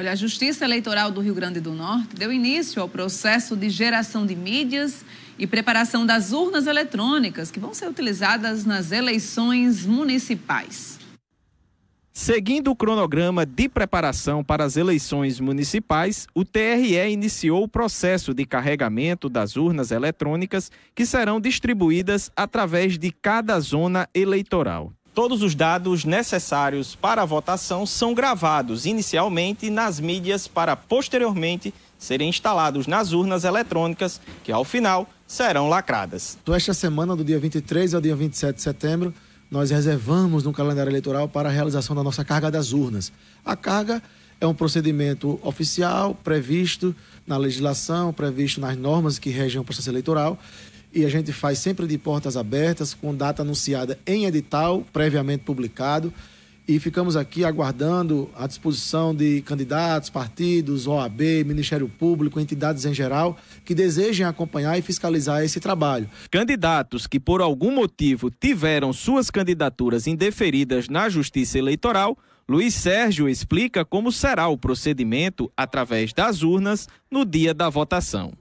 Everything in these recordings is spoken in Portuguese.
Olha, a Justiça Eleitoral do Rio Grande do Norte deu início ao processo de geração de mídias e preparação das urnas eletrônicas que vão ser utilizadas nas eleições municipais. Seguindo o cronograma de preparação para as eleições municipais, o TRE iniciou o processo de carregamento das urnas eletrônicas que serão distribuídas através de cada zona eleitoral. Todos os dados necessários para a votação são gravados inicialmente nas mídias para posteriormente serem instalados nas urnas eletrônicas, que ao final serão lacradas. Então, esta semana, do dia 23 ao dia 27 de setembro, nós reservamos no calendário eleitoral para a realização da nossa carga das urnas. A carga é um procedimento oficial previsto na legislação, previsto nas normas que regem o processo eleitoral, e a gente faz sempre de portas abertas, com data anunciada em edital, previamente publicado. E ficamos aqui aguardando a disposição de candidatos, partidos, OAB, Ministério Público, entidades em geral, que desejem acompanhar e fiscalizar esse trabalho. Candidatos que, por algum motivo, tiveram suas candidaturas indeferidas na Justiça Eleitoral. Luiz Sérgio explica como será o procedimento através das urnas no dia da votação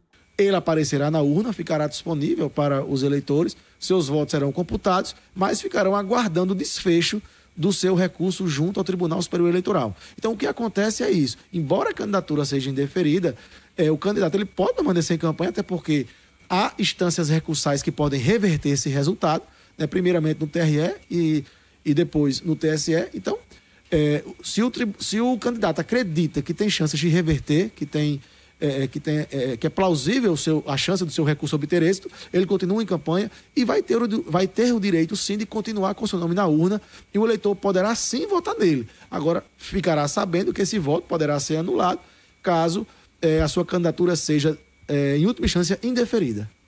ele aparecerá na urna, ficará disponível para os eleitores, seus votos serão computados, mas ficarão aguardando o desfecho do seu recurso junto ao Tribunal Superior Eleitoral. Então, o que acontece é isso. Embora a candidatura seja indeferida, é, o candidato ele pode permanecer em campanha, até porque há instâncias recursais que podem reverter esse resultado, né, primeiramente no TRE e, e depois no TSE. Então, é, se, o, se o candidato acredita que tem chances de reverter, que tem é, é, que, tem, é, é que é plausível seu, a chance do seu recurso obter êxito, ele continua em campanha e vai ter, o, vai ter o direito sim de continuar com seu nome na urna e o eleitor poderá sim votar nele. Agora, ficará sabendo que esse voto poderá ser anulado caso é, a sua candidatura seja, é, em última instância, indeferida.